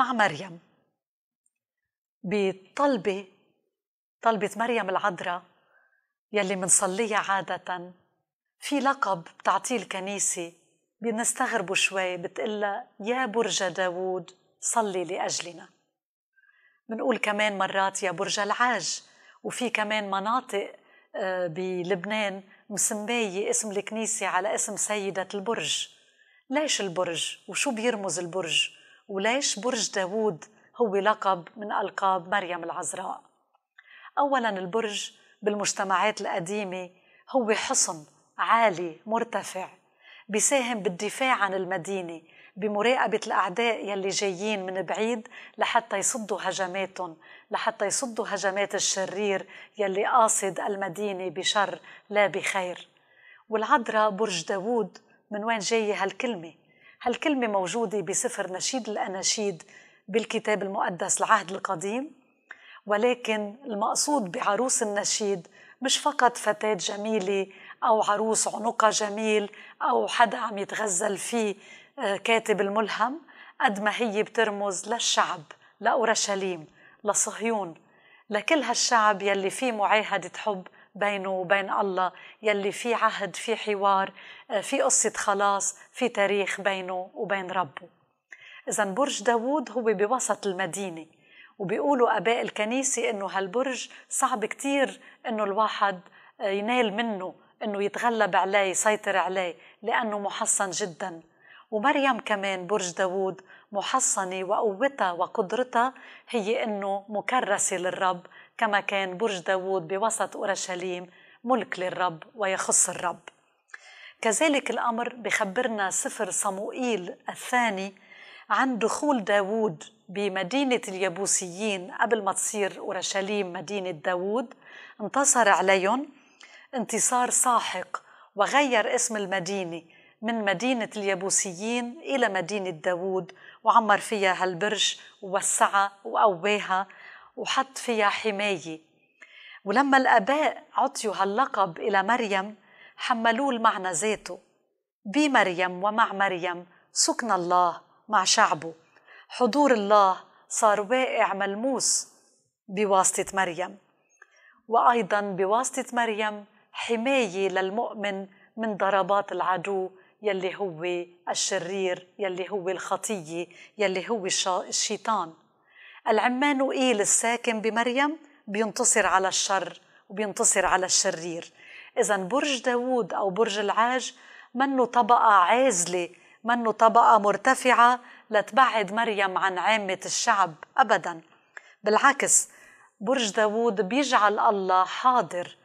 مع مريم بطلبة طلبة مريم العذراء يلي منصليها عادة في لقب بتعطيه الكنيسة بنستغربوا شوي بتقلها يا برج داوود صلي لأجلنا منقول كمان مرات يا برج العاج وفي كمان مناطق آه، بلبنان مسمية اسم الكنيسة على اسم سيدة البرج ليش البرج وشو بيرمز البرج وليش برج داوود هو لقب من ألقاب مريم العذراء أولا البرج بالمجتمعات القديمة هو حصن عالي مرتفع بيساهم بالدفاع عن المدينة بمراقبة الأعداء يلي جايين من بعيد لحتى يصدوا هجماتهم لحتى يصدوا هجمات الشرير يلي قاصد المدينة بشر لا بخير والعذراء برج داوود من وين جاية هالكلمة هالكلمة موجودة بسفر نشيد الأناشيد بالكتاب المقدس العهد القديم ولكن المقصود بعروس النشيد مش فقط فتاة جميلة أو عروس عنقها جميل أو حدا عم يتغزل فيه آه، كاتب الملهم قد ما هي بترمز للشعب لأورشليم لصهيون لكل هالشعب يلي فيه معاهدة حب بينه وبين الله يلي في عهد في حوار آه، في قصة خلاص في تاريخ بينه وبين ربه إذا برج داوود هو بوسط المدينة وبيقولوا أباء الكنيسة إنه هالبرج صعب كتير إنه الواحد آه، ينال منه إنه يتغلب عليه يسيطر عليه لأنه محصن جدا ومريم كمان برج داوود محصنة وقوتها وقدرتها هي إنه مكرسة للرب كما كان برج داوود بوسط أورشليم ملك للرب ويخص الرب كذلك الأمر بخبرنا سفر صموئيل الثاني عن دخول داوود بمدينة اليبوسيين قبل ما تصير أورشليم مدينة داوود انتصر عليهم انتصار ساحق وغير اسم المدينة من مدينة اليبوسيين إلى مدينة داوود وعمر فيها هالبرج ووسعها وقواها وحط فيها حماية ولما الآباء عطيوا هاللقب إلى مريم حملوه المعنى ذاته بمريم ومع مريم سكن الله مع شعبه حضور الله صار واقع ملموس بواسطة مريم وأيضا بواسطة مريم حماية للمؤمن من ضربات العدو يلي هو الشرير يلي هو الخطية يلي هو الشيطان العمان الساكن بمريم بينتصر على الشر وبينتصر على الشرير إذا برج داوود أو برج العاج منه طبقة عازلة منه طبقة مرتفعة لتبعد مريم عن عامة الشعب أبدا بالعكس برج داوود بيجعل الله حاضر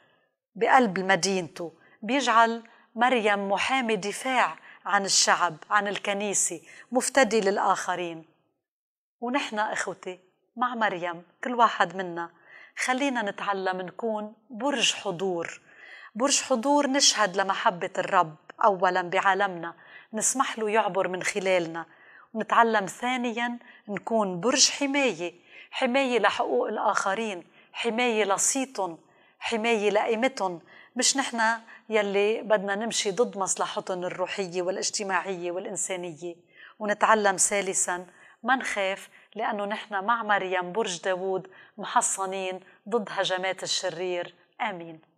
بقلب مدينته بيجعل مريم محامي دفاع عن الشعب عن الكنيسة مفتدي للآخرين ونحن إخوتي مع مريم كل واحد منا خلينا نتعلم نكون برج حضور برج حضور نشهد لمحبة الرب أولا بعالمنا نسمح له يعبر من خلالنا ونتعلم ثانيا نكون برج حماية حماية لحقوق الآخرين حماية لصيتهم حماية لقيمتهم مش نحن يلي بدنا نمشي ضد مصلحتهم الروحية والاجتماعية والإنسانية ونتعلم ثالثا ما نخاف لأنه نحن مع مريم برج داوود محصنين ضد هجمات الشرير آمين